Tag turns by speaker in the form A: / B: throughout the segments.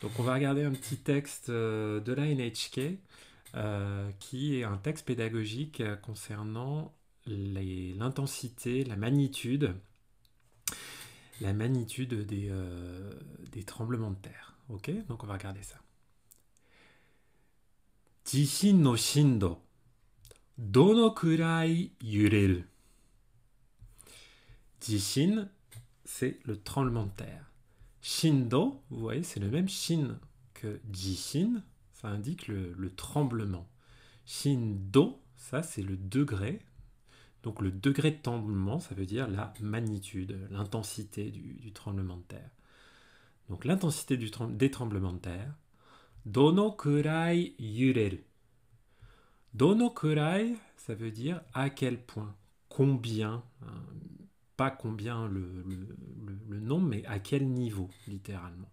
A: Donc on va regarder un petit texte euh, de la NHK euh, qui est un texte pédagogique euh, concernant l'intensité, la magnitude, la magnitude des, tremblements de terre. Ok Donc on va regarder ça. Jishin, c'est le tremblement de terre. Shindo, vous voyez, c'est le même shin que jishin, ça indique le, tremblement. Shindo, ça c'est le degré. Donc le degré de tremblement, ça veut dire la magnitude, l'intensité du, tremblement de terre. Donc l'intensité des tremblements de terre. Dono kurai yureru. Dono kurai, ça veut dire à quel point, combien, hein, combien le, nom mais à quel niveau, littéralement.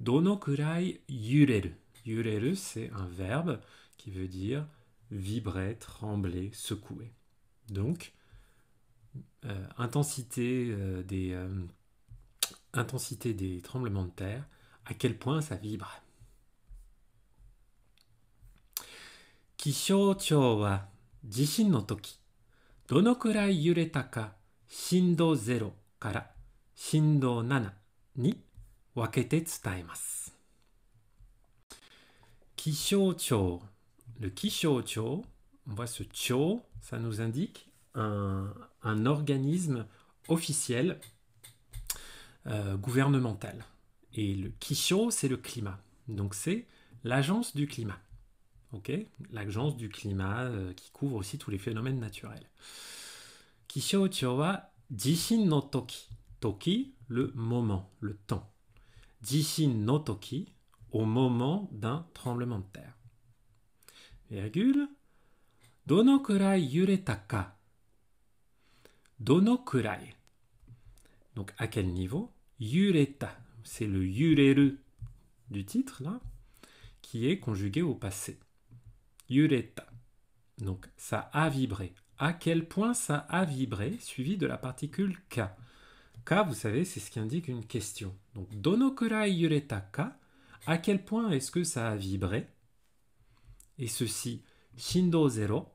A: Donokurai yureru. Yureru, c'est un verbe qui veut dire vibrer, trembler, secouer. Donc, euh, intensité, euh, des, euh, intensité des tremblements de terre, à quel point ça vibre. Kisho wa jishin no toki, dono Shindo 0から震度7に分けて伝えます気象庁 Le Kisho-cho on voit ce cho ça nous indique un, organisme officiel euh, gouvernemental. Et le Kisho, c'est le climat. Donc c'est l'agence du climat. ok l'agence du climat euh, qui couvre aussi tous les phénomènes naturels. Kishoucho wa jishin no toki. Toki, le moment, le temps. Jishin no toki, au moment d'un tremblement de terre. Virgule. Dono kurai yureta Dono Donc à quel niveau Yureta. C'est le yureru du titre là, qui est conjugué au passé. Yureta. Donc ça a vibré, à quel point ça a vibré, suivi de la particule K. K, vous savez, c'est ce qui indique une question. Donc, donokurai yureta ka, à quel point est-ce que ça a vibré Et ceci, shindo 0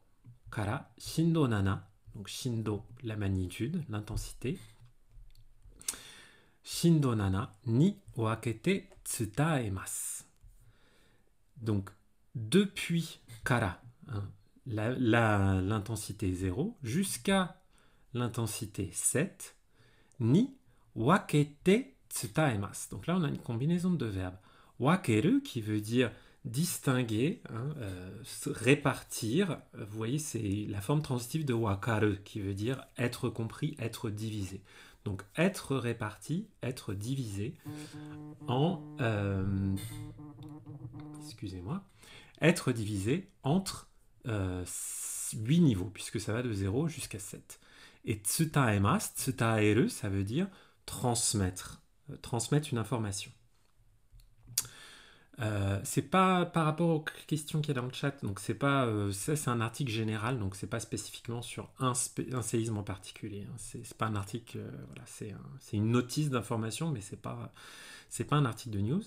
A: kara shindo nana » donc shindo, la magnitude, l'intensité, shindo nana ni wakete tsutaemasu. Donc, depuis kara, hein, l'intensité 0 jusqu'à l'intensité 7, ni wakete tsutaemas. Donc là, on a une combinaison de deux verbes. Wakeru qui veut dire distinguer, hein, euh, répartir. Vous voyez, c'est la forme transitive de wakaru qui veut dire être compris, être divisé. Donc être réparti, être divisé en... Euh, excusez-moi. Être divisé entre euh, huit 8 niveaux, puisque ça va de 0 jusqu'à 7. Et tsutaemas, tsutaeru, ça veut dire transmettre, euh, transmettre une information. Euh, c'est pas par rapport aux questions qu'il y a dans le chat, donc c'est pas c'est un article général, donc c'est pas spécifiquement sur un, séisme en particulier. Hein. C'est pas un article, c'est une notice d'information, mais c'est pas c'est pas un article de news.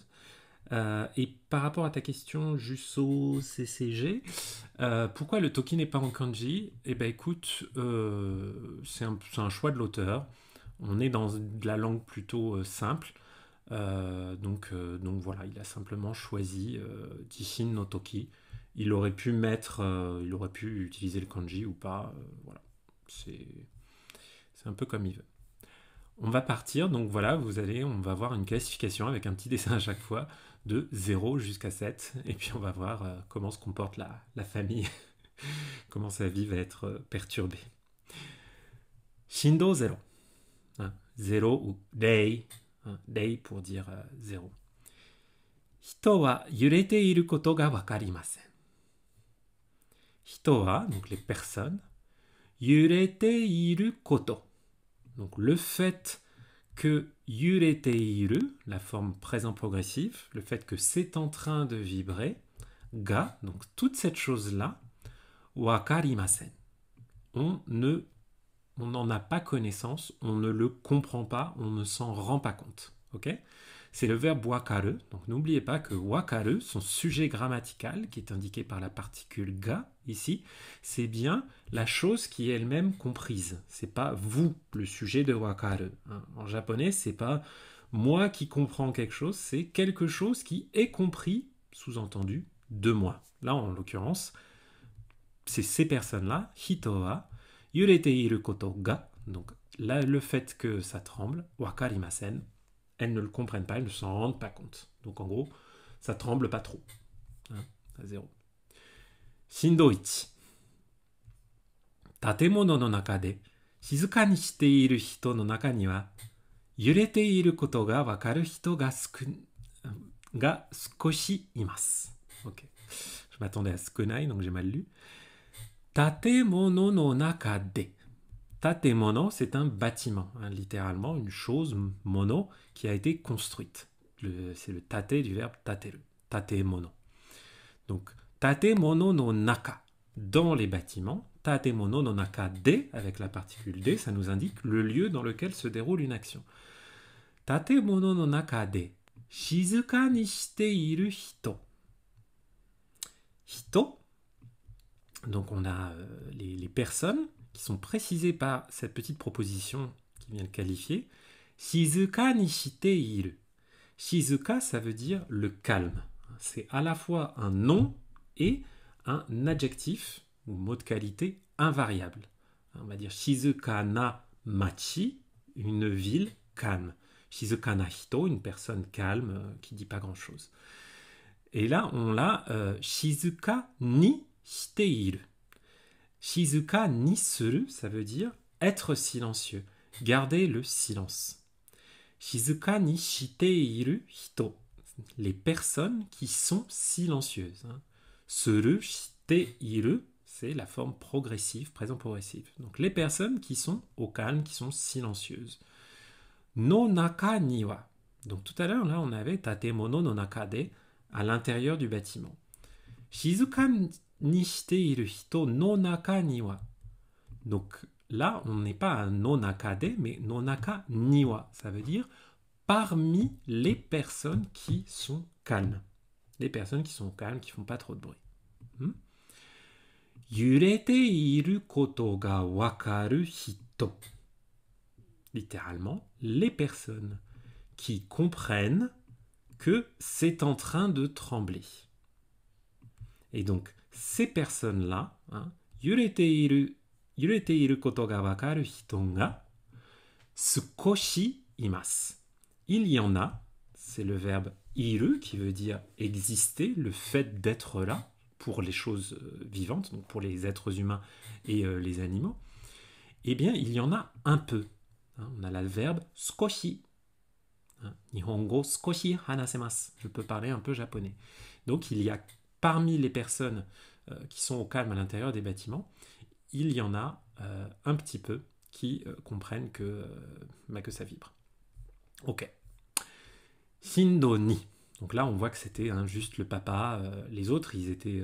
A: Euh, et par rapport à ta question, Jusso CCG, euh, pourquoi le toki n'est pas en kanji Eh bien, écoute, euh, c'est un, choix de l'auteur. On est dans de la langue plutôt simple. donc, donc voilà, il a simplement choisi Tishin no Toki. Il aurait pu mettre, il aurait pu utiliser le kanji ou pas. voilà, c'est un peu comme il veut. On va partir, donc voilà, vous allez, on va voir une classification avec un petit dessin à chaque fois de 0 jusqu'à 7. Et puis on va voir euh, comment se comporte la, famille, comment sa vie va être euh, perturbée. Shindo 0. 0 hein, ou day. Hein, day pour dire 0. Euh, Hito wa yurete iru koto ga wakarimasen. Hito wa, donc les personnes, yurete iru koto. Donc le fait que yureteiru, la forme présent progressive, le fait que c'est en train de vibrer, ga, donc toute cette chose-là, wakarimasen. On ne on n'en a pas connaissance, on ne le comprend pas, on ne s'en rend pas compte. OK c'est le verbe wakaru. Donc n'oubliez pas que wakaru, son sujet grammatical, qui est indiqué par la particule ga ici, c'est bien la chose qui est elle-même comprise. C'est pas vous, le sujet de wakaru. Hein, en japonais, c'est pas moi qui comprends quelque chose, c'est quelque chose qui est compris, sous-entendu, de moi. Là, en l'occurrence, c'est ces personnes-là, hitoa, yurete iru koto ga, donc là, le fait que ça tremble, wakarimasen, elles ne le comprennent pas, elles ne s'en rendent pas compte. Donc en gros, ça tremble pas trop. Hein, à zéro. Tatemono no naka de shizuka ni shite iru no naka ni wa yurete iru koto ga wakaru ga ga OK. Je m'attendais à skunai, donc j'ai mal lu. Tatemono no naka TATEMONO, c'est un bâtiment, hein, littéralement une chose mono qui a été construite. C'est le tate du verbe tateru, TATEMONO. Donc, TATEMONO no naka, dans les bâtiments, TATEMONO mono no naka de, avec la particule de, ça nous indique le lieu dans lequel se déroule une action. Tate mono no naka de, shizuka ni shite iru hito. Hito, donc on a euh, les personnes, qui sont précisés par cette petite proposition qui vient le qualifier. Shizuka nishite iru. Shizuka, ça veut dire le calme. C'est à la fois un nom et un adjectif ou mot de qualité invariable. On va dire Shizuka na machi, une ville calme. Shizuka na hito, une personne calme euh, qui ne dit pas grand-chose. Et là, on l'a euh, Shizuka ni shiteiru. Shizuka ni suru, ça veut dire être silencieux, garder le silence. Shizuka ni shite iru hito, les personnes qui sont silencieuses. Hein. Suru shite iru, c'est la forme progressive, présent progressif. Donc les personnes qui sont au calme, qui sont silencieuses. Nonaka naka niwa. Donc tout à l'heure, là, on avait tatemono no nakade à l'intérieur du bâtiment. Shizuka ni hito no niwa. Donc là, on n'est pas un nonakade, mais nonaka niwa. Ça veut dire parmi les personnes qui sont calmes. Les personnes qui sont calmes, qui font pas trop de bruit. Hmm? Yurete iru koto ga wakaru hito. Littéralement, les personnes qui comprennent que c'est en train de trembler. Et donc, ces personnes-là, hein, koto ga wakaru hito ga sukoshi Il y en a, c'est le verbe iru qui veut dire exister, le fait d'être là pour les choses euh, vivantes, donc pour les êtres humains et euh, les animaux. Eh bien, il y en a un peu. Hein. on a le verbe skoshi. Hein, hanasemasu. Je peux parler un peu japonais. Donc, il y a parmi les personnes euh, qui sont au calme à l'intérieur des bâtiments, il y en a euh, un petit peu qui euh, comprennent que, bah, que ça vibre. Ok. Sindoni. Donc là, on voit que c'était hein, juste le papa. les autres, ils étaient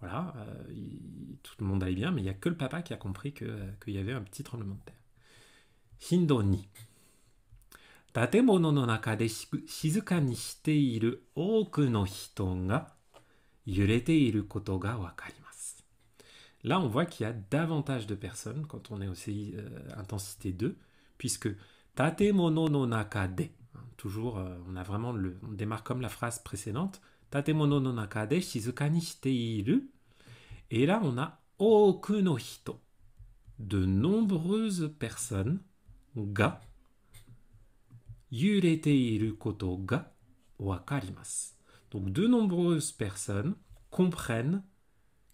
A: voilà, tout le monde allait bien, mais il n'y a que le papa qui a compris qu'il y avait un petit tremblement de terre. Shindo ni. Tatemono Là, on voit qu'il y a davantage de personnes quand on est aussi euh, intensité 2, puisque tatemono no nakade, hein, toujours, euh, on a vraiment le, on démarre comme la phrase précédente, tatemono no nakade shizuka ni shite iru, et là, on a oku hito, de nombreuses personnes, ga, yurete iru koto ga wakarimasu. Donc de nombreuses personnes comprennent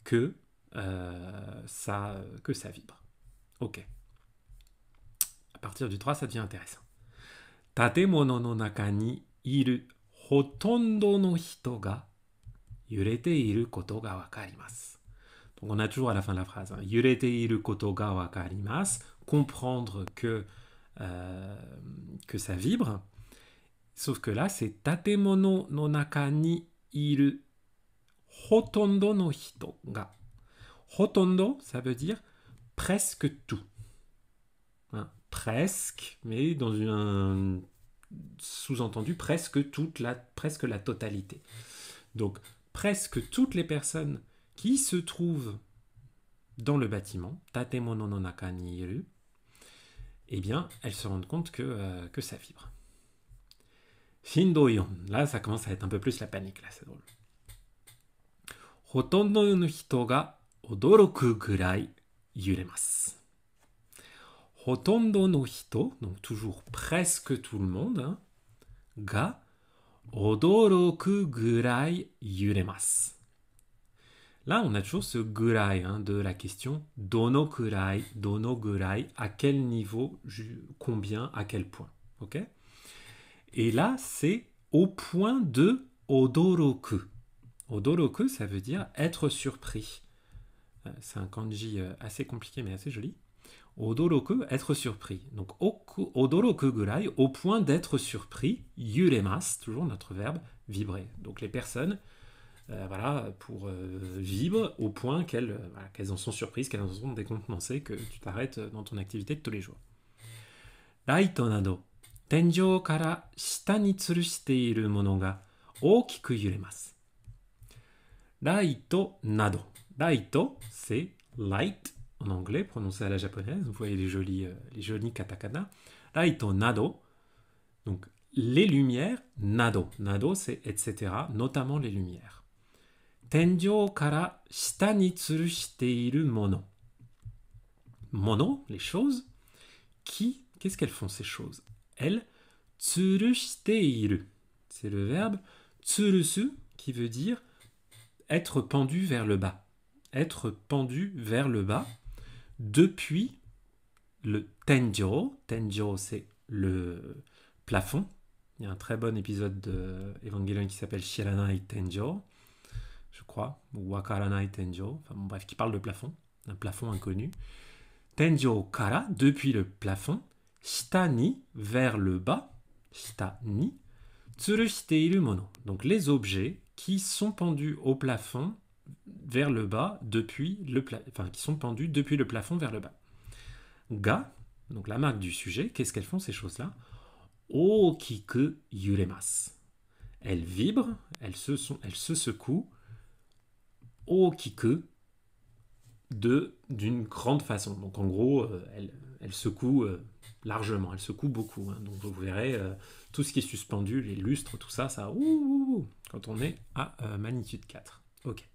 A: que, euh, ça, que ça vibre. Ok. À partir du 3, ça devient intéressant. Tatemono no naka ni iru hotondo no hito ga yurete iru koto ga wakarimasu. Donc on a toujours à la fin de la phrase hein. yurete iru koto ga wakarimasu, comprendre que, euh, que ça vibre. Sauf que là, c'est tatemono no naka ni iru hotondo no hito Hotondo, ça veut dire presque tout. Hein, presque, mais dans un sous-entendu presque toute la, presque la totalité. Donc, presque toutes les personnes qui se trouvent dans le bâtiment, tatemono no naka ni iru, eh bien, elles se rendent compte que, euh, que ça vibre yon. Là, ça commence à être un peu plus la panique, là, c'est drôle. Hotondo no hito ga odoroku gurai yuremasu. Hotondo no hito, donc toujours presque tout le monde, hein, ga odoroku gurai yuremasu. Là, on a toujours ce gurai hein, de la question dono kurai, dono gurai, à quel niveau, combien, à quel point. ok et là, c'est au point de odoroku. Odoroku, ça veut dire être surpris. Euh, c'est un kanji euh, assez compliqué mais assez joli. Odoroku, être surpris. Donc odoroku gurai, au point d'être surpris, yuremas, toujours notre verbe vibrer. Donc les personnes, euh, voilà, pour vibre au point qu'elles en sont surprises, qu'elles en sont décontenancées, que tu t'arrêtes dans ton activité de tous les jours. Light c'est light en anglais, prononcé à la japonaise. Vous voyez les jolis, euh, les katakana. Raito nado. Donc, les lumières, nado. Nado, c'est etc., notamment les lumières. Tenjo kara shita ni mono. Mono, les choses. Qui, qu'est-ce qu'elles font ces choses c'est le verbe tsurusu qui veut dire être pendu vers le bas. Être pendu vers le bas depuis le tenjo Tenjo, c'est le plafond. Il y a un très bon épisode de qui s'appelle Shiranai tenjo je crois, ou Wakaranai Tenjo, bref, qui parle de plafond, un plafond inconnu. Tenjo kara, depuis le plafond, ni vers le bas, mono. Donc les objets qui sont pendus au plafond vers le bas depuis le enfin qui sont pendus depuis le plafond vers le bas. Ga, donc la marque du sujet, qu'est-ce qu'elles font ces choses-là Okiku yuremas. Elles vibrent, elles se, sont, elles se secouent. Okiku de d'une grande façon. Donc en gros, euh, elles secouent euh, largement. Elle secoue beaucoup. Hein. Donc vous verrez euh, tout ce qui est suspendu, les lustres, tout ça, ça. Ouh, quand on est à euh, magnitude 4. Ok.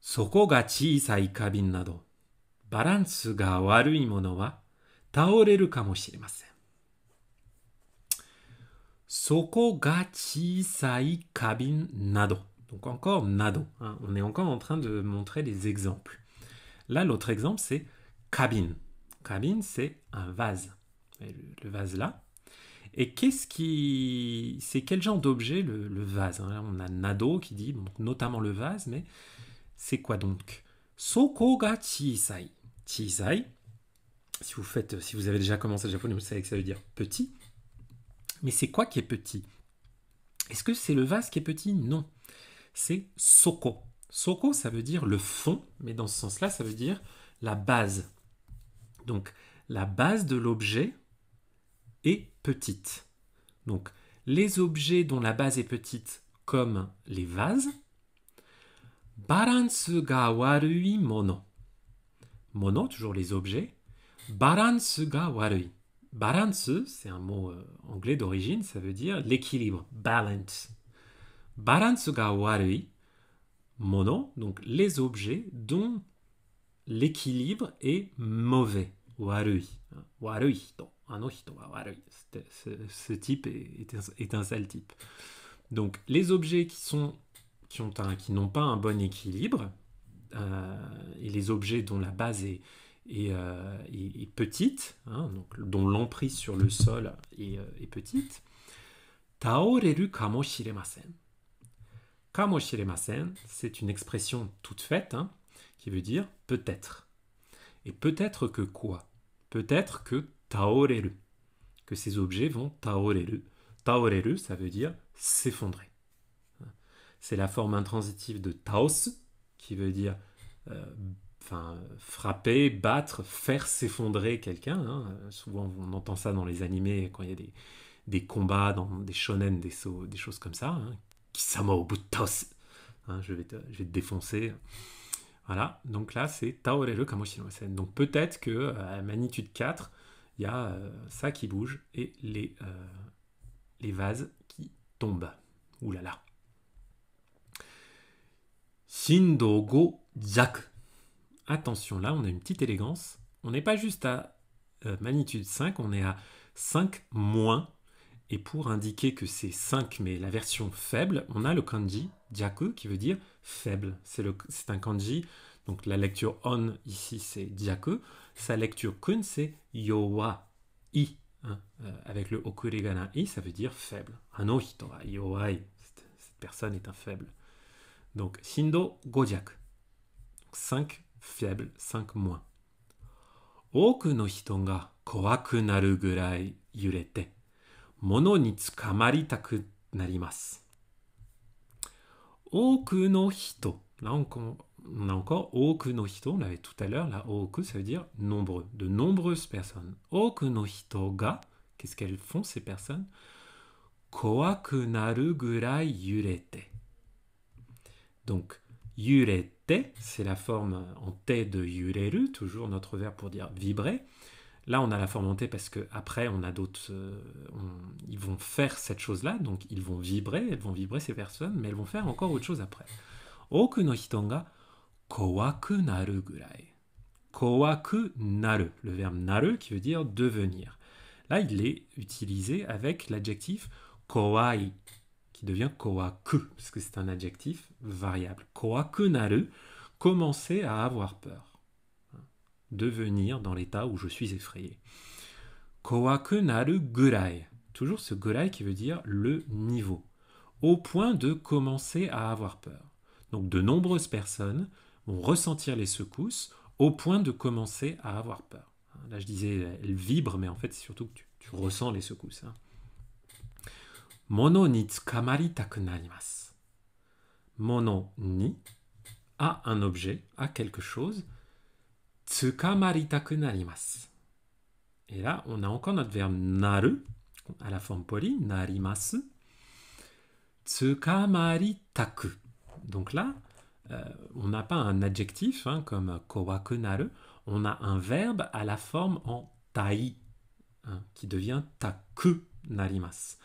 A: Soko ga chiisai kabin nado. Balance ga warui mono wa taoreru kamoshimasen. Soko ga chiisai kabin nado. Donc encore nado. Hein. On est encore en train de montrer des exemples. Là, l'autre exemple, c'est cabine c'est un vase. Le, vase là. Et qu'est-ce qui. C'est quel genre d'objet le, vase hein? On a Nado qui dit notamment le vase, mais c'est quoi donc Soko ga chisai. Chisai. Si vous, faites, si vous avez déjà commencé le japonais, vous savez que ça veut dire petit. Mais c'est quoi qui est petit Est-ce que c'est le vase qui est petit Non. C'est soko. Soko, ça veut dire le fond, mais dans ce sens-là, ça veut dire la base, donc la base de l'objet est petite. Donc les objets dont la base est petite, comme les vases, balance ga warui mono. Mono, toujours les objets. Balance ga warui. Balance, c'est un mot euh, anglais d'origine, ça veut dire l'équilibre, balance. Balance ga warui, mono, donc les objets dont l'équilibre est mauvais. Hein. ce type est, un sale type. Donc, les objets qui sont qui ont qui n'ont pas un bon équilibre euh, et les objets dont la base est, euh, petite, hein, donc, dont l'emprise sur le sol euh, est, petite. Taoreru kamoshiremasen. Kamoshiremasen, c'est une expression toute faite hein, qui veut dire peut-être. Et peut-être que quoi Peut-être que taoreru, que ces objets vont taoreru. Taoreru, ça veut dire s'effondrer. C'est la forme intransitive de taos, qui veut dire euh, frapper, battre, faire s'effondrer quelqu'un. Hein. Souvent, on entend ça dans les animés quand il y a des, des combats, dans des shonen, des, choses comme ça. Hein. Kisama au bout de taos. Hein, je, vais je vais te défoncer. Voilà, donc là c'est Kamo Sen. Donc peut-être que euh, à magnitude 4, il y a euh, ça qui bouge et les, euh, les vases qui tombent. Ouh là là. Attention, là on a une petite élégance. On n'est pas juste à magnitude 5, on est à 5 moins et pour indiquer que c'est 5, mais la version faible, on a le kanji jaku qui veut dire faible. C'est un kanji, donc la lecture on ici c'est jaku, sa lecture kun c'est yowa i. Hein, euh, avec le okurigana i, ça veut dire faible. Ano hito wa cette, personne est un faible. Donc shindo gojaku, 5 faible, 5 moins. Oku naru gurai yurete. 物につかまりたくなります。多くの人。Là, on, on a encore beaucoup no hito. On l'avait tout à l'heure. Là, oku, ça veut dire nombreux. De nombreuses personnes. Oku no hito ga. Qu'est-ce qu'elles font, ces personnes Koaku naru gurai yurete. Donc, yurete, c'est la forme en T de yureru, toujours notre verbe pour dire vibrer. Là, on a la formentée parce qu'après, on a d'autres. Euh, ils vont faire cette chose-là, donc ils vont vibrer, elles vont vibrer ces personnes, mais elles vont faire encore autre chose après. Oku no hitonga kowaku naru gurai. naru, le verbe naru qui veut dire devenir. Là, il est utilisé avec l'adjectif kowai, qui devient kowaku, parce que c'est un adjectif variable. Kowaku naru, commencer à avoir peur devenir dans l'état où je suis effrayé. Kowaku naru gurai. Toujours ce gurai qui veut dire le niveau. Au point de commencer à avoir peur. Donc de nombreuses personnes vont ressentir les secousses au point de commencer à avoir peur. Là, je disais, elle vibre, mais en fait, c'est surtout que tu, ressens les secousses. Hein. Mono ni tsukamari takunarimasu. Mono ni à un objet, à quelque chose narimas. Et là, on a encore notre verbe naru à la forme polie, narimasu. taku. Donc là, euh, on n'a pas un adjectif hein, comme kowaku naru, on a un verbe à la forme en tai hein, qui devient taku narimasu.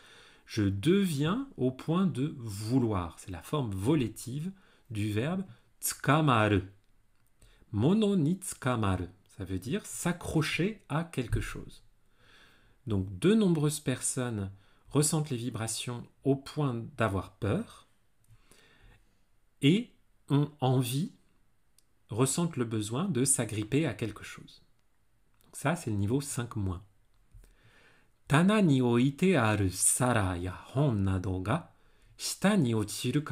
A: Je deviens au point de vouloir. C'est la forme volétive du verbe tsukamaru. Mononitsukamaru, ça veut dire s'accrocher à quelque chose. Donc de nombreuses personnes ressentent les vibrations au point d'avoir peur et ont envie, ressentent le besoin de s'agripper à quelque chose. ça, c'est le niveau 5 moins. Tana ni oite aru sara ya hon ga shita ni ochiru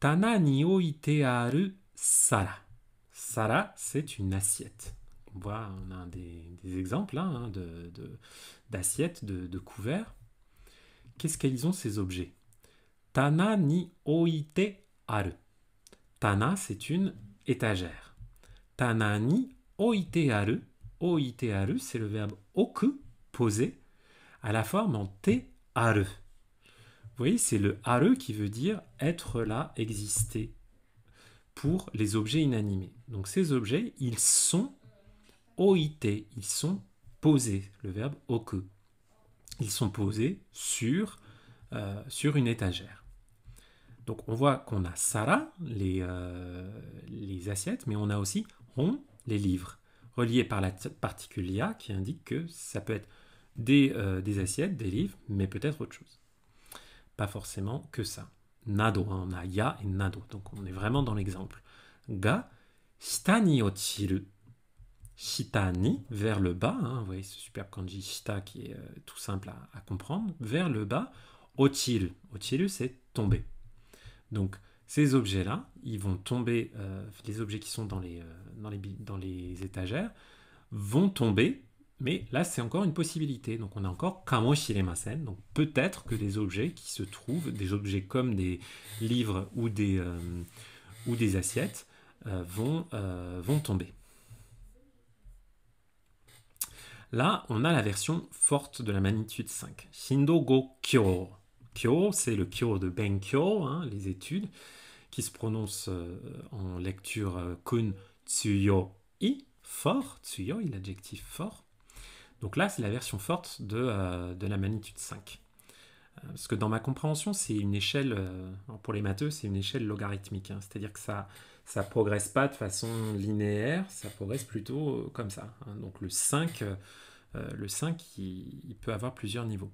A: Tana ni oite aru sara. Sara, c'est une assiette. On voit, on a des, exemples hein, hein, d'assiettes, de, couverts. Qu'est-ce qu'ils ont ces objets Tana ni oite aru. Tana, c'est une étagère. Tana ni oite aru. Oite aru, c'est le verbe oku, poser, à la forme en te aru voyez, c'est le are qui veut dire être là, exister pour les objets inanimés. Donc ces objets, ils sont oit, ils sont posés, le verbe oque. Ils sont posés sur, euh, sur une étagère. Donc on voit qu'on a Sara, les, euh, les assiettes, mais on a aussi ron, les livres, reliés par la particulia qui indique que ça peut être euh, des assiettes, des livres, mais peut-être autre chose forcément que ça. Nado, hein, on a ya et nado, donc on est vraiment dans l'exemple. Ga, shita ni ochiru. ni, vers le bas, hein, vous voyez ce superbe kanji shita qui est euh, tout simple à, comprendre, vers le bas, otiru, Ochiru, c'est tomber. Donc, ces objets-là, ils vont tomber, euh, les objets qui sont dans les, euh, dans les, dans les étagères, vont tomber mais là, c'est encore une possibilité. Donc, on a encore SHIREMASEN. Donc, peut-être que des objets qui se trouvent, des objets comme des livres ou des, euh, ou des assiettes, euh, vont, euh, vont tomber. Là, on a la version forte de la magnitude 5. Shindo go kyo. Kyo, c'est le kyo de Benkyo, hein, les études, qui se prononce en lecture kun tsuyo i, fort, tsuyo, l'adjectif fort. Donc là, c'est la version forte de, euh, la magnitude 5. Euh, parce que dans ma compréhension, c'est une échelle, euh, pour les matheux, c'est une échelle logarithmique. Hein. C'est-à-dire que ça ne progresse pas de façon linéaire, ça progresse plutôt comme ça. Hein. donc le 5, le 5 il, peut avoir plusieurs niveaux.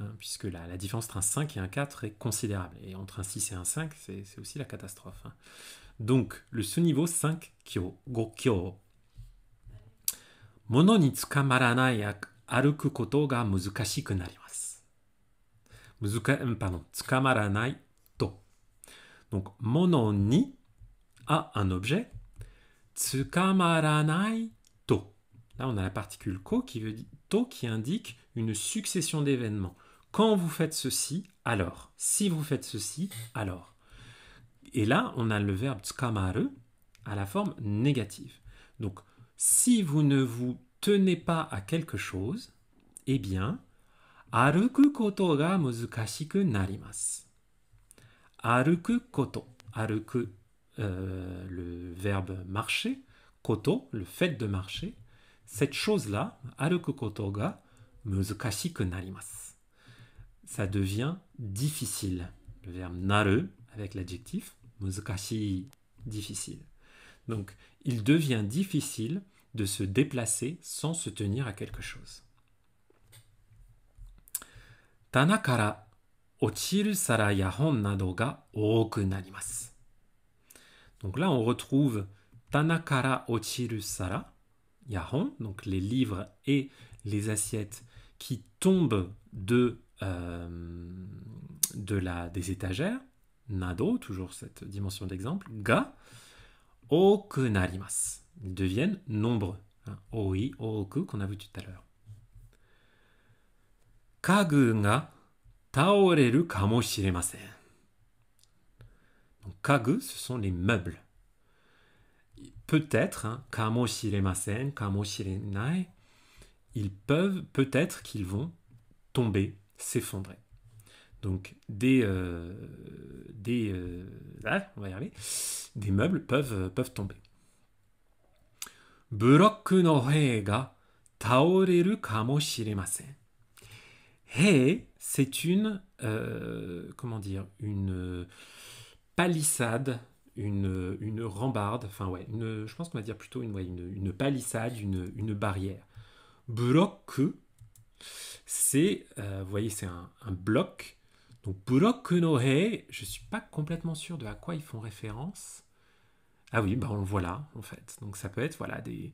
A: Hein, puisque la, différence entre un 5 et un 4 est considérable. Et entre un 6 et un 5, c'est aussi la catastrophe. Donc le sous-niveau 5, kyo. Donc, « monon ni » a un objet, to ». Là, on a la particule ko qui veut to qui indique une succession d'événements. Quand vous faites ceci, alors. Si vous faites ceci, alors. Et là, on a le verbe tsukamaru à la forme négative. Donc, si vous ne vous tenez pas à quelque chose, eh bien, aruku koto ga muzukashiku narimasu. Aruku koto. Aruku, le verbe marcher. Koto, le fait de marcher. Cette chose-là, aruku koto ga muzukashiku narimasu. Ça devient difficile. Le verbe naru avec l'adjectif muzukashi, difficile. Donc, il devient difficile de se déplacer sans se tenir à quelque chose. Tanakara ochiru sara ya nado ga ooku Donc là, on retrouve Tanakara ochiru sara ya donc les livres et les assiettes qui tombent de, euh, de la, des étagères. Nado, toujours cette dimension d'exemple. Ga ooku narimasu deviennent nombreux. OUI, hein, oi, oku qu'on a vu tout à l'heure. Kagu ga taoreru kamoshiremasen. Donc kagu, ce sont les meubles. Peut-être, hein, kamoshiremasen, kamoshirenai, ils peuvent, peut-être qu'ils vont tomber, s'effondrer. Donc des, euh, des, euh, ah, on va y arriver. des meubles peuvent, euh, peuvent tomber. He, c'est une, euh, comment dire, une palissade, une, une rambarde, enfin ouais, je pense qu'on va dire plutôt une, une, palissade, une, une barrière. Bloc, c'est, euh, vous voyez, c'est un, bloc. Donc bloc no je ne suis pas complètement sûr de à quoi ils font référence. Ah oui, ben on le voit là, en fait. Donc ça peut être voilà des,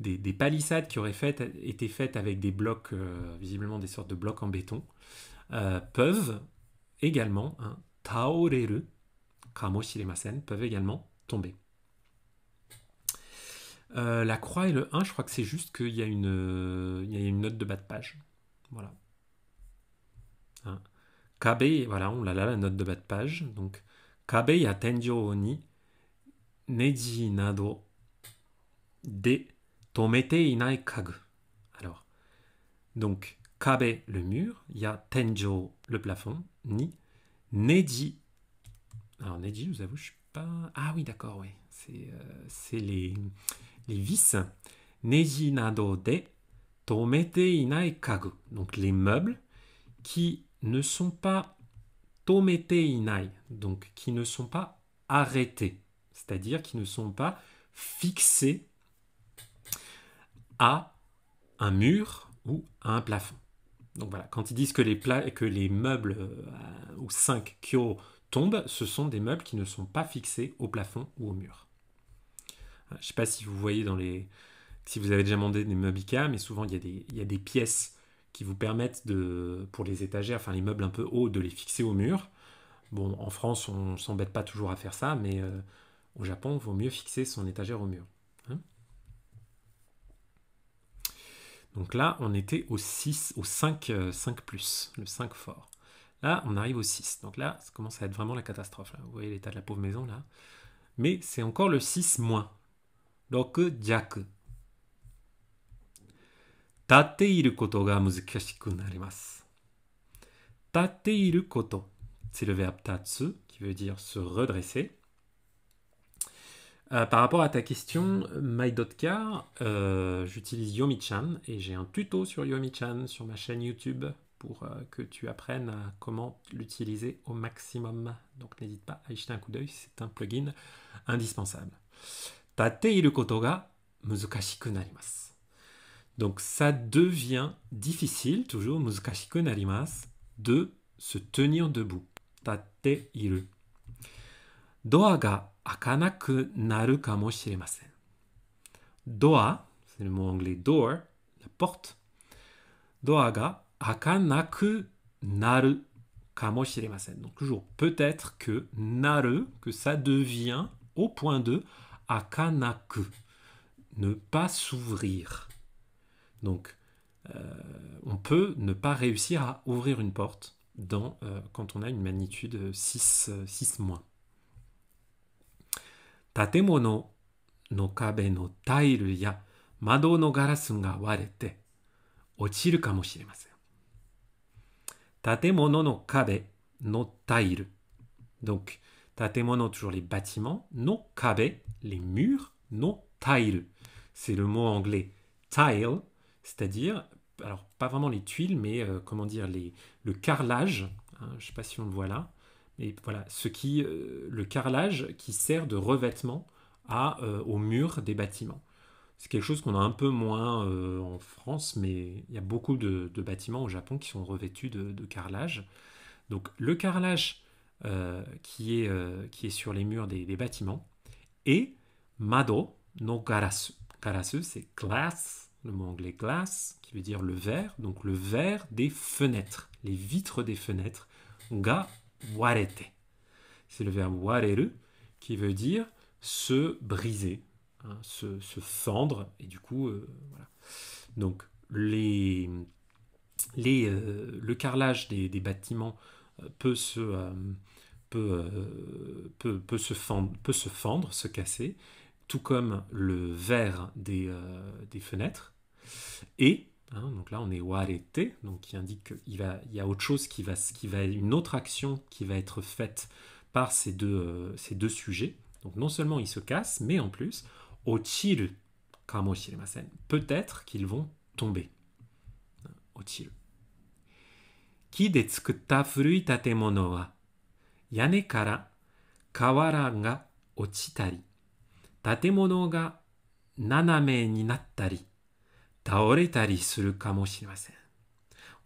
A: des, palissades qui auraient été faites avec des blocs, euh, visiblement des sortes de blocs en béton, euh, peuvent également, hein, taoreru, peuvent également tomber. Euh, la croix et le 1, je crois que c'est juste qu'il y, a une, une note de bas de page. Voilà. Hein. Kabe, voilà, on l'a là, la note de bas de page. Donc, Kabe ya ni nado de Alors, donc, kabe, le mur, il y a tenjo, le plafond, ni, neji. Alors, neji, vous avoue, je suis pas. Ah oui, d'accord, oui. Euh, c'est les, les vis. Neji nado de tomete inai kagu. Donc, les meubles qui ne sont pas tomete inai, donc qui ne sont pas arrêtés c'est-à-dire qui ne sont pas fixés à un mur ou à un plafond. Donc voilà, quand ils disent que les, meubles aux euh, ou 5 Kyo tombent, ce sont des meubles qui ne sont pas fixés au plafond ou au mur. Hein, je ne sais pas si vous voyez dans les... Si vous avez déjà demandé des meubles Ikea, mais souvent il y, a des, pièces qui vous permettent de, pour les étagères, enfin les meubles un peu hauts, de les fixer au mur. Bon, en France, on ne s'embête pas toujours à faire ça, mais euh, au Japon, il vaut mieux fixer son étagère au mur. Hein. Donc là, on était au 6, au 5, 5 euh, le 5 fort. Là, on arrive au 6. Donc là, ça commence à être vraiment la catastrophe. Vous voyez l'état de la pauvre maison là. Mais c'est encore le 6 moins. Donc, jack Tate iru koto ga muzukashiku narimasu. Tate iru koto. C'est le verbe tatsu qui veut dire se redresser. Euh, par rapport à ta question, MyDotcar, euh, j'utilise YoMiChan chan et j'ai un tuto sur YoMiChan sur ma chaîne YouTube pour euh, que tu apprennes comment l'utiliser au maximum. Donc n'hésite pas à y jeter un coup d'œil, c'est un plugin indispensable. Tate koto ga muzukashiku narimasu. Donc ça devient difficile, toujours muzukashiku narimasu, de se tenir debout. Tateiru c'est le mot anglais door, la porte. Donc toujours peut-être que naru, que ça devient au point de akanaku, ne pas s'ouvrir. Donc euh, on peut ne pas réussir à ouvrir une porte dans, euh, quand on a une magnitude 6, 6 moins. TATEMONO NO KABE NO TAIRU YA mado NO GARASUN GA WARETTE OCHIRU KAMOSHIREMASU TATEMONO NO KABE NO TAIRU Donc, TATEMONO, toujours les bâtiments, NO KABE, les murs, NO TAIRU. C'est le mot anglais taille c'est-à-dire, pas vraiment les tuiles, mais euh, comment dire, le carrelage. Je ne sais pas si on le voit là. Et voilà, ce qui, euh, le carrelage qui sert de revêtement à, euh, aux murs des bâtiments. C'est quelque chose qu'on a un peu moins euh, en France, mais il y a beaucoup de, bâtiments au Japon qui sont revêtus de, carrelage. Donc le carrelage qui, est, qui est sur les murs des, bâtiments et mado no garasu. Garasu, c'est glass, le mot anglais glass, qui veut dire le verre, donc le verre des fenêtres, les vitres des fenêtres. Ga warete. C'est le verbe wareru qui veut dire se briser, hein, se, fendre, et du coup, euh, Donc, les, les, euh, le carrelage des, bâtiments euh, peut se, peut, peut, se fendre, peut se fendre, se casser, tout comme le verre des, des fenêtres. Et Hein, donc là, on est warete, donc qui indique qu'il va, il y a autre chose qui va, qui va, une autre action qui va être faite par ces deux, euh, ces deux sujets. Donc non seulement ils se cassent, mais en plus, ochiru scène, peut-être qu'ils vont tomber. Ochiru. Hein, Ki de tsukutta furui tatemono wa yane kara kawara ga ochitari, tatemono ga naname ni nattari. On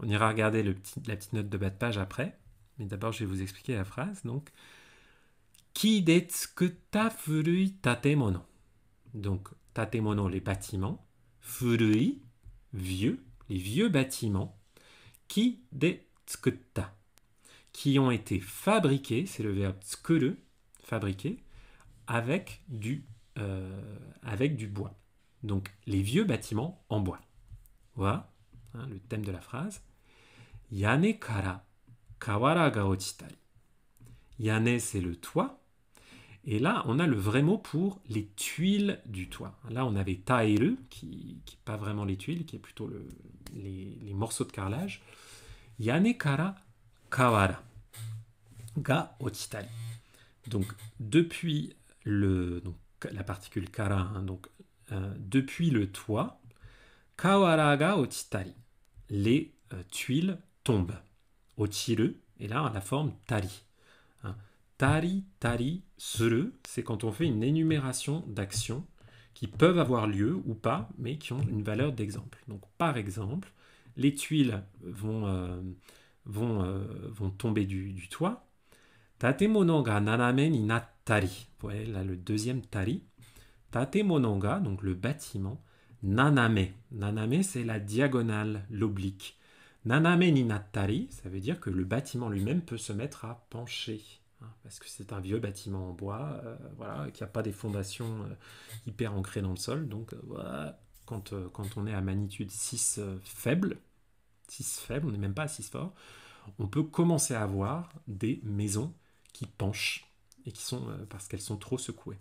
A: ira regarder le petit, la petite note de bas de page après, mais d'abord je vais vous expliquer la phrase. Donc, qui furui tatemono. Donc, tatemono, les bâtiments, furui, vieux, les vieux bâtiments, qui qui ont été fabriqués, c'est le verbe tsukuru, fabriquer, avec du, euh, avec du bois donc les vieux bâtiments en bois. Voilà hein, le thème de la phrase. Yane kara kawara ga ochitari. Yane, c'est le toit. Et là, on a le vrai mot pour les tuiles du toit. Là, on avait taeru, qui n'est pas vraiment les tuiles, qui est plutôt les, morceaux de carrelage. Yane kara kawara ga ochitari. Donc, depuis le, la particule kara, hein, donc euh, depuis le toit, kawaraga otitari, les euh, tuiles tombent. Otiru Et là la forme tari. Hein. Tari, tari, suru, c'est quand on fait une énumération d'actions qui peuvent avoir lieu ou pas, mais qui ont une valeur d'exemple. Donc par exemple, les tuiles vont, euh, vont, vont tomber du, toit. Tatemono ga naname ni Vous Voilà là, le deuxième tari monanga, donc le bâtiment, naname. Naname, c'est la diagonale, l'oblique. Naname ni nattari, ça veut dire que le bâtiment lui-même peut se mettre à pencher. Hein, parce que c'est un vieux bâtiment en bois, euh, voilà, qui n'a pas des fondations euh, hyper ancrées dans le sol. Donc, euh, quand, quand, on est à magnitude 6 faible, 6 faible, on n'est même pas à 6 fort, on peut commencer à avoir des maisons qui penchent et qui sont parce qu'elles sont trop secouées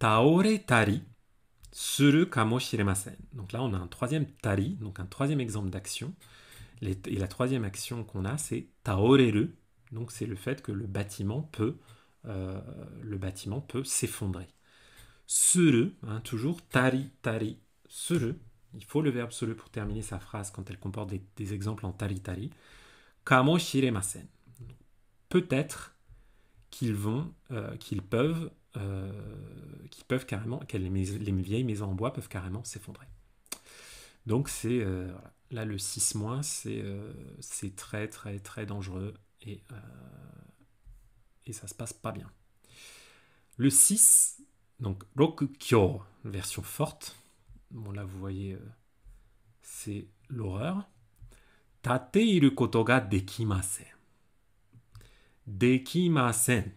A: taore tari suru kamoshiremasen. Donc là, on a un troisième tari, donc un troisième exemple d'action. Et la troisième action qu'on a, c'est taoreru. Donc c'est le fait que le bâtiment peut, euh, le bâtiment peut s'effondrer. Suru, hein, toujours tari, tari, suru. Il faut le verbe suru pour terminer sa phrase quand elle comporte des, exemples en tari, tari. Kamoshiremasen. Peut-être qu'ils vont, euh, qu'ils peuvent euh, peuvent carrément, les, les, vieilles maisons en bois peuvent carrément s'effondrer. Donc c'est euh, là le 6 mois, c'est euh, c'est très très très dangereux et, euh, et ça se passe pas bien. Le 6, donc Rokukyo, version forte. Bon là vous voyez, euh, c'est l'horreur. Tate iru koto ga dekimasen. Dekimasen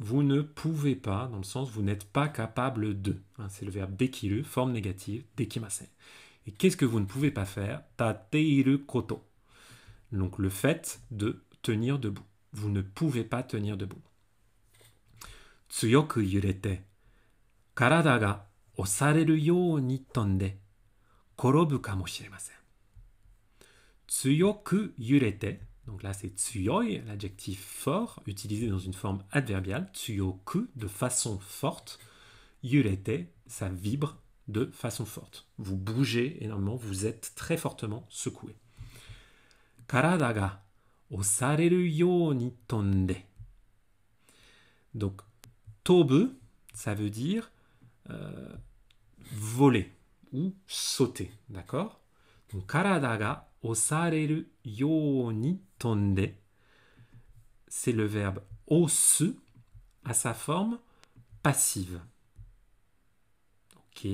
A: vous ne pouvez pas, dans le sens vous n'êtes pas capable de. Hein, c'est le verbe dekiru, forme négative, dekimase. Et qu'est-ce que vous ne pouvez pas faire Tateiru koto. Donc le fait de tenir debout. Vous ne pouvez pas tenir debout. Tsuyoku yurete. Karada ga osareru you ni tonde. Korobu kamoshiremasen. Tsuyoku yurete. Donc là, c'est tsuyoi, l'adjectif fort, utilisé dans une forme adverbiale, tsuyoku, de façon forte. Yurete, ça vibre de façon forte. Vous bougez énormément, vous êtes très fortement secoué. Karada ga osareru ni tonde. Donc, tobe, ça veut dire euh, voler ou sauter, d'accord Donc, karada osareru yoni tonde. C'est le verbe osu à sa forme passive. Ok.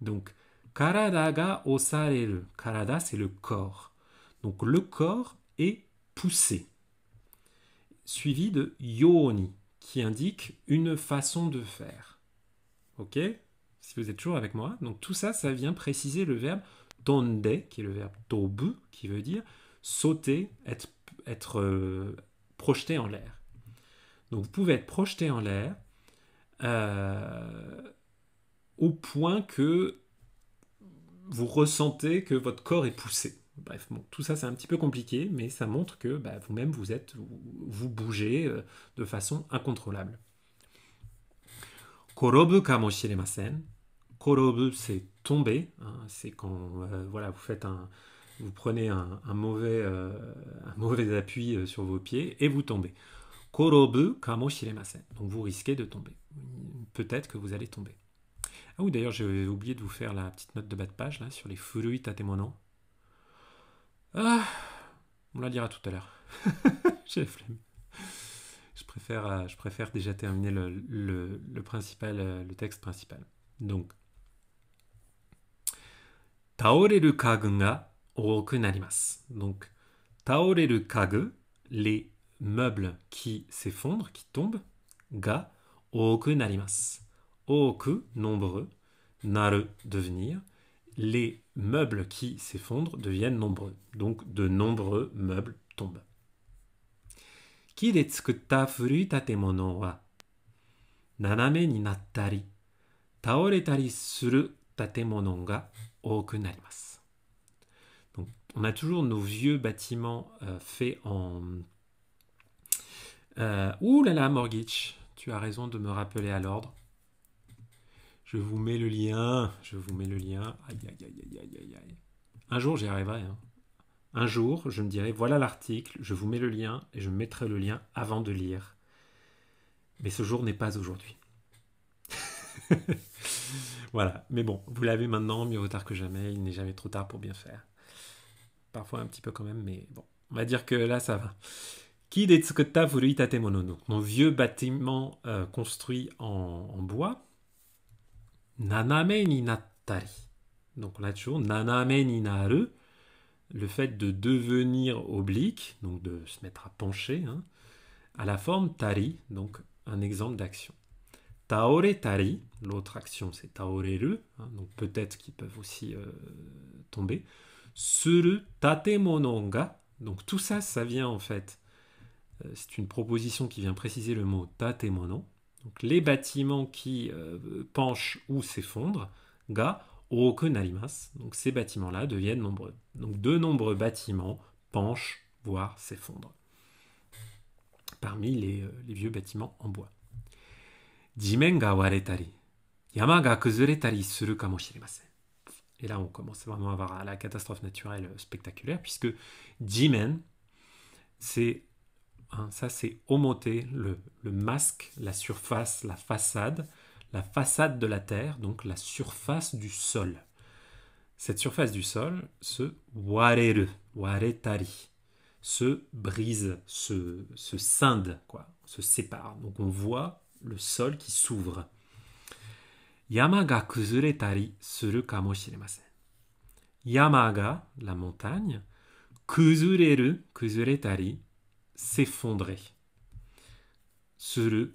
A: Donc, karada ga osareru. Karada, c'est le corps. Donc, le corps est poussé. Suivi de yoni, qui indique une façon de faire. Ok Si vous êtes toujours avec moi. Donc, tout ça, ça vient préciser le verbe qui est le verbe tobu, qui veut dire sauter, être, être euh, projeté en l'air. Donc vous pouvez être projeté en l'air euh, au point que vous ressentez que votre corps est poussé. Bref, tout ça c'est un petit peu compliqué, mais ça montre que bah, vous-même vous êtes, vous, bougez euh, de façon incontrôlable. Korobu korobu, c'est tomber. Hein. c'est quand euh, voilà, vous faites un, vous prenez un, mauvais, euh, un mauvais appui euh, sur vos pieds et vous tombez. Korobu kamoshiremasen. Donc vous risquez de tomber. Peut-être que vous allez tomber. Ah oui, d'ailleurs, j'ai oublié de vous faire la petite note de bas de page là sur les furui à Ah, on la dira tout à l'heure. j'ai la flemme. Je préfère, je préfère déjà terminer le, le, le, principal, le texte principal. Donc, Taoreru kagu Donc, taoreru les meubles qui s'effondrent, qui tombent, ga oroku au nombreux, なる devenir. Les meubles qui s'effondrent deviennent nombreux. Donc, de nombreux meubles tombent. Ki donc, on a toujours nos vieux bâtiments euh, faits en... Euh, ouh là là, Morgitch, tu as raison de me rappeler à l'ordre. Je vous mets le lien, je vous mets le lien. Aïe, aïe, aïe, aïe, aïe, Un jour, j'y arriverai. Hein. Un jour, je me dirai, voilà l'article, je vous mets le lien et je mettrai le lien avant de lire. Mais ce jour n'est pas aujourd'hui. voilà, mais bon, vous l'avez maintenant, mieux vaut tard que jamais, il n'est jamais trop tard pour bien faire. Parfois un petit peu quand même, mais bon, on va dire que là ça va. Kidetsukota Furitatemono, donc mon vieux bâtiment euh, construit en, en bois. Naname ni nattari. Donc là toujours, naname ni naru, le fait de devenir oblique, donc de se mettre à pencher, hein, à la forme tari, donc un exemple d'action. Taore tari, l'autre action c'est taoreru, hein, donc peut-être qu'ils peuvent aussi euh, tomber. Suru tatemono ga, donc tout ça, ça vient en fait, euh, c'est une proposition qui vient préciser le mot tatemono, donc les bâtiments qui euh, penchent ou s'effondrent, ga, okunarimas, donc ces bâtiments-là deviennent nombreux. Donc de nombreux bâtiments penchent, voire s'effondrent, parmi les vieux bâtiments en bois et là, on commence vraiment à avoir la catastrophe naturelle spectaculaire, puisque jimen, c'est hein, ça, c'est augmenter le, masque, la surface, la façade, la façade de la terre, donc la surface du sol. Cette surface du sol se warere, waretari, se brise, se, se scinde, quoi, se sépare. Donc on voit le sol qui s'ouvre. Yama ga kuzuretari suru la montagne, kuzureru, kuzuretari, s'effondrer. Suru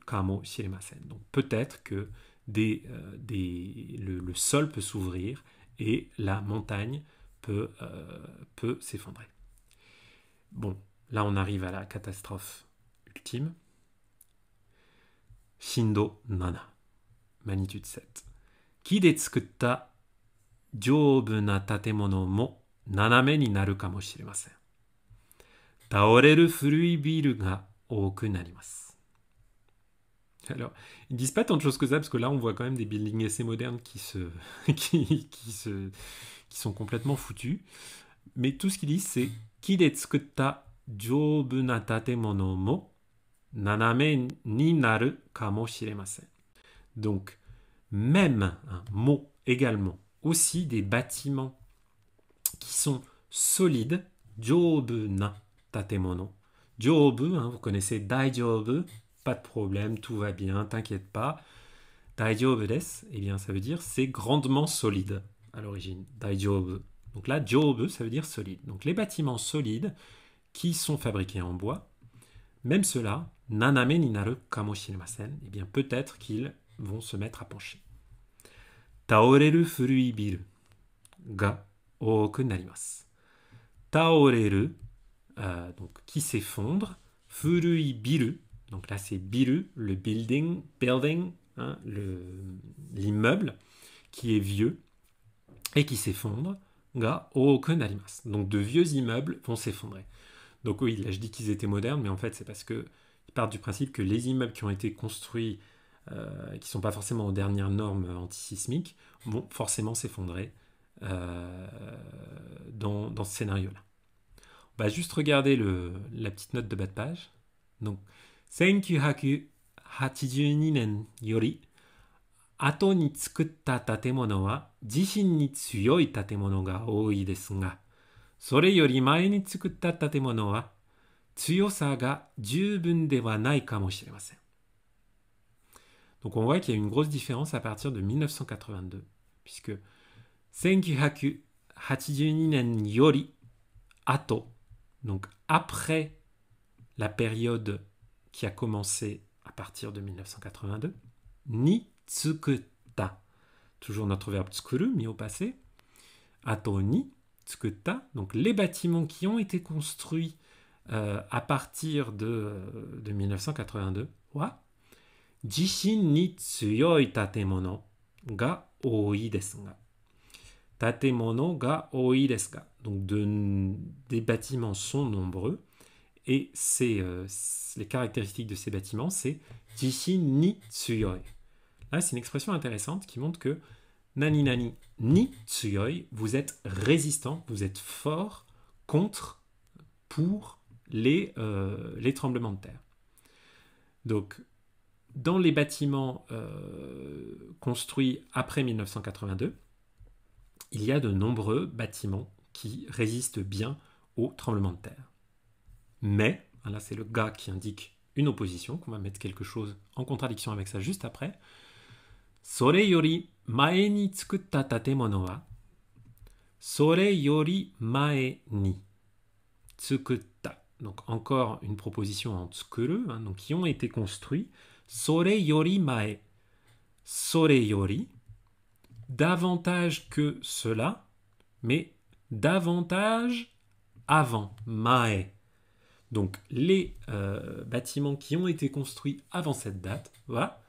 A: Donc peut-être que euh, le, sol peut s'ouvrir et la montagne euh, peut s'effondrer. Bon, là on arrive à la catastrophe ultime. 震度7マニチュード Alors, ils disent pas tant de choses que ça, parce que là, on voit quand même des buildings assez modernes qui, se, qui, qui, se, qui sont complètement foutus. Mais tout ce qu'ils disent, c'est Kidetsukuta jobu na tatemono mo ni Donc, même un mot également, aussi des bâtiments qui sont solides, jobu na tatemono. Hein, vous connaissez daijobu, pas de problème, tout va bien, t'inquiète pas. Daijobu des, eh bien ça veut dire c'est grandement solide à l'origine. Donc là, jobu, ça veut dire solide. Donc les bâtiments solides qui sont fabriqués en bois, même cela, naname ni naru eh bien peut-être qu'ils vont se mettre à pencher. Taoreru furuibiru ga ooku narimasu. Taoreru, euh, donc qui s'effondre, furuibiru donc là c'est biru, le building, building, hein, l'immeuble qui est vieux et qui s'effondre, ga ooku Donc de vieux immeubles vont s'effondrer. Donc oui, là je dis qu'ils étaient modernes, mais en fait c'est parce qu'ils partent du principe que les immeubles qui ont été construits, euh, qui ne sont pas forcément aux dernières normes antisismiques, vont forcément s'effondrer euh, dans, ce scénario-là. On va juste regarder la petite note de bas de page. Donc, 1982年より後に作った建物は地震に強い建物が多いですが donc on voit qu'il y a une grosse différence à partir de 1982, puisque 1982 yori ato, donc après la période qui a commencé à partir de 1982, ni tsukutta, toujours notre verbe tsukuru mis au passé, ato ni donc les bâtiments qui ont été construits euh, à partir de, 1982 ni tsuyoi ga desu ga. Tatemono ga desu ga. Donc des bâtiments sont nombreux et euh, les caractéristiques de ces bâtiments, c'est Jishin ni Là, c'est une expression intéressante qui montre que nani nani ni tsuyoi, vous êtes résistant, vous êtes fort contre, pour les, euh, les tremblements de terre. Donc, dans les bâtiments euh, construits après 1982, il y a de nombreux bâtiments qui résistent bien aux tremblements de terre. Mais, ah là c'est le gars qui indique une opposition, qu'on va mettre quelque chose en contradiction avec ça juste après. Sore yori ni Donc encore une proposition en tsukuru, hein, donc qui ont été construits. Sore yori mae. Sore yori. Davantage que cela, mais davantage avant. Mae. Donc les euh, bâtiments qui ont été construits avant cette date, voilà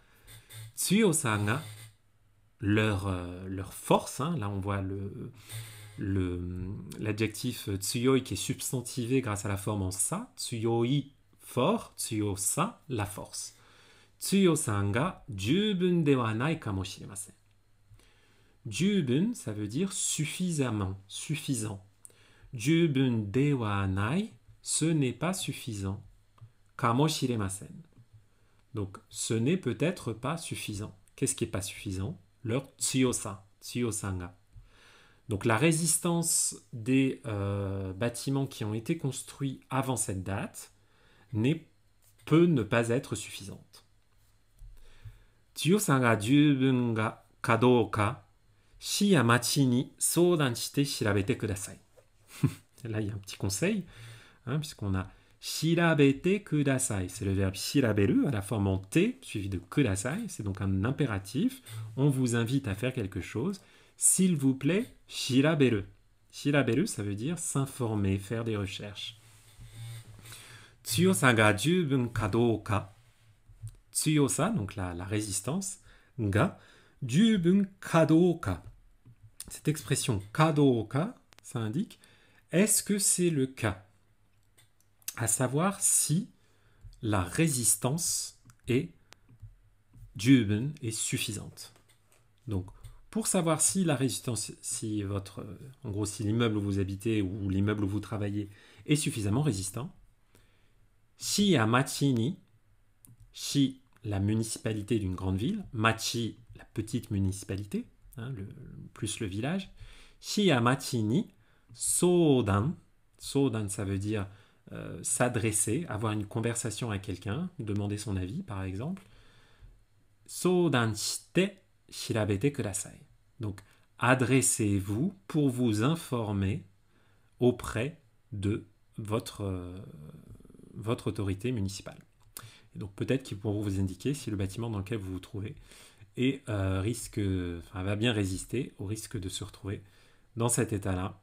A: leur, euh, leur force. Hein. Là, on voit le, le, l'adjectif tsuyoi qui est substantivé grâce à la forme en sa. Tsuyoi, fort. Tsuyosa, la force. Tsuyosanga, sanga, jubun dewa nai Jubun, ça veut dire suffisamment, suffisant. Jubun dewa nai, ce n'est pas suffisant. Kamoshiremasen. Donc, ce n'est peut-être pas suffisant. Qu'est-ce qui n'est pas suffisant leur tsuyosa, tsuyosanga. Donc la résistance des euh, bâtiments qui ont été construits avant cette date peut ne pas être suffisante. Tsuyosanga jubun ga kadouka shi ya machi ni soudan shirabete kudasai. Là, il y a un petit conseil, hein, puisqu'on a Shirabete kudasai. C'est le verbe shiraberu à la forme en T suivi de kudasai. C'est donc un impératif. On vous invite à faire quelque chose. S'il vous plaît, shiraberu. Shiraberu, ça veut dire s'informer, faire des recherches. Tsuyosa ga Tsuyosa, donc la, résistance, ga Cette expression kadooka ça indique est-ce que c'est le cas à savoir si la résistance est Duben est suffisante. Donc, pour savoir si la résistance, si votre, en gros, si l'immeuble où vous habitez ou l'immeuble où vous travaillez est suffisamment résistant, si à Machini, si la municipalité d'une grande ville, Machi, la petite municipalité, hein, plus le village, si à Machini, Sodan, Sodan ça veut dire euh, s'adresser, avoir une conversation à quelqu'un, demander son avis par exemple. shirabete kudasai. Donc adressez-vous pour vous informer auprès de votre, euh, votre autorité municipale. donc peut-être qu'ils pourront vous indiquer si le bâtiment dans lequel vous vous trouvez est euh, risque, va bien résister au risque de se retrouver dans cet état-là